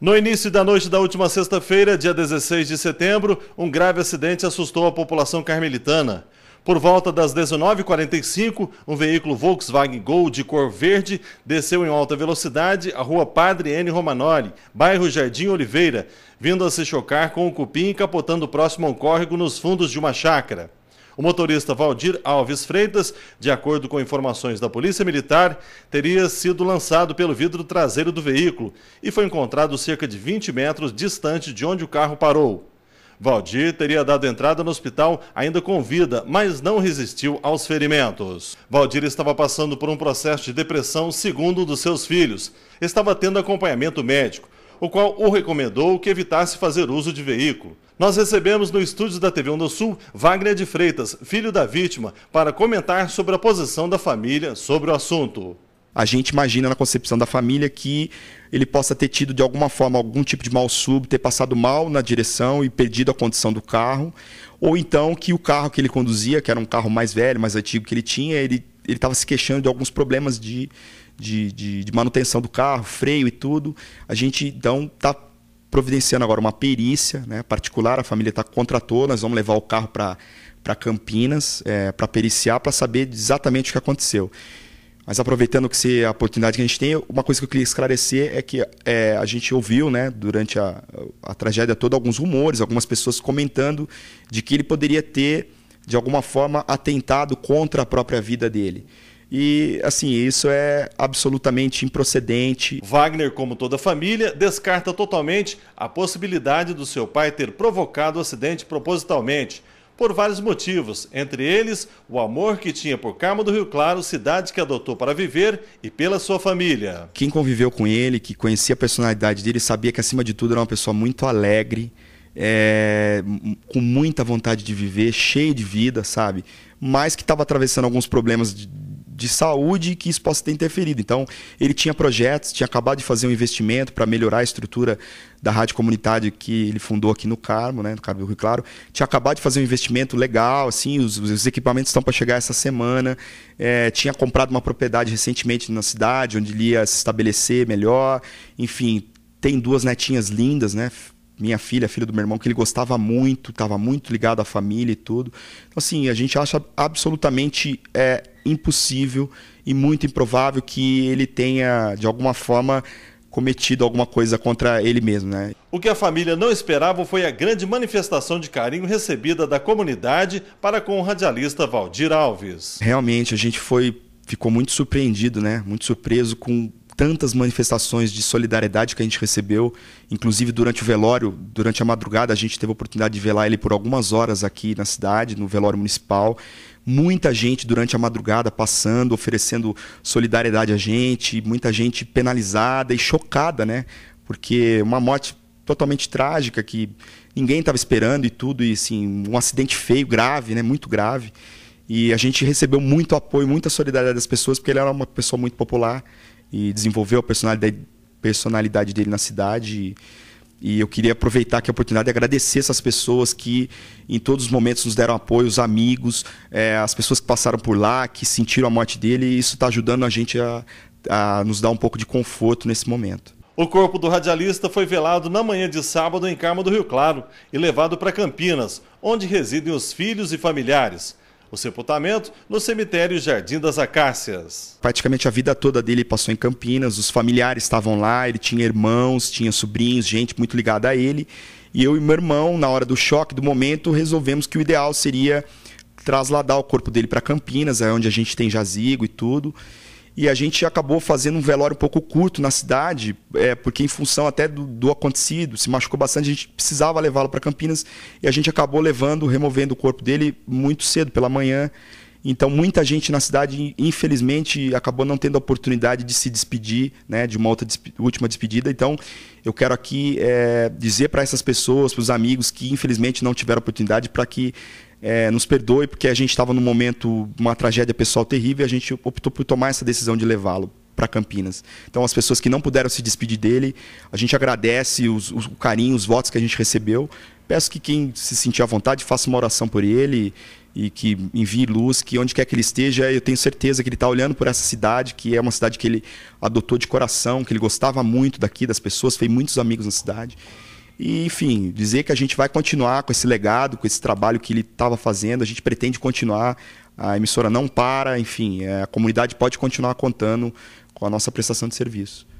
No início da noite da última sexta-feira, dia 16 de setembro, um grave acidente assustou a população carmelitana. Por volta das 19h45, um veículo Volkswagen Gol de cor verde desceu em alta velocidade a rua Padre N. Romanoli, bairro Jardim Oliveira, vindo a se chocar com um cupim capotando próximo a um córrego nos fundos de uma chácara. O motorista Valdir Alves Freitas, de acordo com informações da Polícia Militar, teria sido lançado pelo vidro traseiro do veículo e foi encontrado cerca de 20 metros distante de onde o carro parou. Valdir teria dado entrada no hospital ainda com vida, mas não resistiu aos ferimentos. Valdir estava passando por um processo de depressão, segundo um dos seus filhos. Estava tendo acompanhamento médico, o qual o recomendou que evitasse fazer uso de veículo. Nós recebemos no estúdio da TV Onda Sul Wagner de Freitas, filho da vítima, para comentar sobre a posição da família sobre o assunto. A gente imagina na concepção da família que ele possa ter tido de alguma forma algum tipo de mal sub, ter passado mal na direção e perdido a condição do carro, ou então que o carro que ele conduzia, que era um carro mais velho, mais antigo que ele tinha, ele estava se queixando de alguns problemas de, de, de, de manutenção do carro, freio e tudo. A gente então está providenciando agora uma perícia né, particular, a família está contratou, nós vamos levar o carro para Campinas é, para periciar, para saber exatamente o que aconteceu. Mas aproveitando que se a oportunidade que a gente tem, uma coisa que eu queria esclarecer é que é, a gente ouviu, né, durante a, a tragédia toda, alguns rumores, algumas pessoas comentando de que ele poderia ter, de alguma forma, atentado contra a própria vida dele. E, assim, isso é absolutamente improcedente. Wagner, como toda família, descarta totalmente a possibilidade do seu pai ter provocado o acidente propositalmente por vários motivos, entre eles o amor que tinha por Carmo do Rio Claro, cidade que adotou para viver e pela sua família. Quem conviveu com ele, que conhecia a personalidade dele, sabia que acima de tudo era uma pessoa muito alegre, é, com muita vontade de viver, cheio de vida, sabe? Mas que estava atravessando alguns problemas de, de saúde que isso possa ter interferido. Então, ele tinha projetos, tinha acabado de fazer um investimento para melhorar a estrutura da rádio comunitária que ele fundou aqui no Carmo, né, no Carmo do Rio Claro. Tinha acabado de fazer um investimento legal, assim, os, os equipamentos estão para chegar essa semana. É, tinha comprado uma propriedade recentemente na cidade, onde ele ia se estabelecer melhor. Enfim, tem duas netinhas lindas, né? minha filha, filha do meu irmão, que ele gostava muito, estava muito ligado à família e tudo. Então, assim, a gente acha absolutamente é, impossível e muito improvável que ele tenha, de alguma forma, cometido alguma coisa contra ele mesmo, né? O que a família não esperava foi a grande manifestação de carinho recebida da comunidade para com o radialista Valdir Alves. Realmente, a gente foi ficou muito surpreendido, né? Muito surpreso com tantas manifestações de solidariedade que a gente recebeu, inclusive durante o velório, durante a madrugada, a gente teve a oportunidade de velar ele por algumas horas aqui na cidade, no velório municipal. Muita gente durante a madrugada passando, oferecendo solidariedade a gente, muita gente penalizada e chocada, né? Porque uma morte totalmente trágica que ninguém estava esperando e tudo, e assim, um acidente feio, grave, né? Muito grave. E a gente recebeu muito apoio, muita solidariedade das pessoas, porque ele era uma pessoa muito popular e desenvolveu a personalidade, personalidade dele na cidade. E, e eu queria aproveitar aqui a oportunidade e agradecer essas pessoas que em todos os momentos nos deram apoio, os amigos, é, as pessoas que passaram por lá, que sentiram a morte dele. E isso está ajudando a gente a, a nos dar um pouco de conforto nesse momento. O corpo do radialista foi velado na manhã de sábado em Carmo do Rio Claro e levado para Campinas, onde residem os filhos e familiares. O sepultamento no cemitério Jardim das Acácias. Praticamente a vida toda dele passou em Campinas, os familiares estavam lá, ele tinha irmãos, tinha sobrinhos, gente muito ligada a ele. E eu e meu irmão, na hora do choque, do momento, resolvemos que o ideal seria trasladar o corpo dele para Campinas, é onde a gente tem jazigo e tudo. E a gente acabou fazendo um velório um pouco curto na cidade, é, porque em função até do, do, acontecido, se machucou bastante, a gente precisava levá-lo para Campinas e a gente acabou levando, removendo o corpo dele muito cedo, pela manhã. Então, muita gente na cidade, infelizmente, acabou não tendo a oportunidade de se despedir, né, de uma outra despe última despedida. Então, eu quero aqui é, dizer para essas pessoas, para os amigos que infelizmente não tiveram oportunidade, para que é, nos perdoe, porque a gente estava num momento, uma tragédia pessoal terrível, e a gente optou por tomar essa decisão de levá-lo para Campinas. Então, as pessoas que não puderam se despedir dele, a gente agradece os, os, o carinho, os votos que a gente recebeu. Peço que quem se sentir à vontade faça uma oração por ele e que envie luz, que onde quer que ele esteja, eu tenho certeza que ele está olhando por essa cidade, que é uma cidade que ele adotou de coração, que ele gostava muito daqui, das pessoas, fez muitos amigos na cidade. E, enfim, dizer que a gente vai continuar com esse legado, com esse trabalho que ele estava fazendo, a gente pretende continuar, a emissora não para, enfim, é, a comunidade pode continuar contando com a nossa prestação de serviço.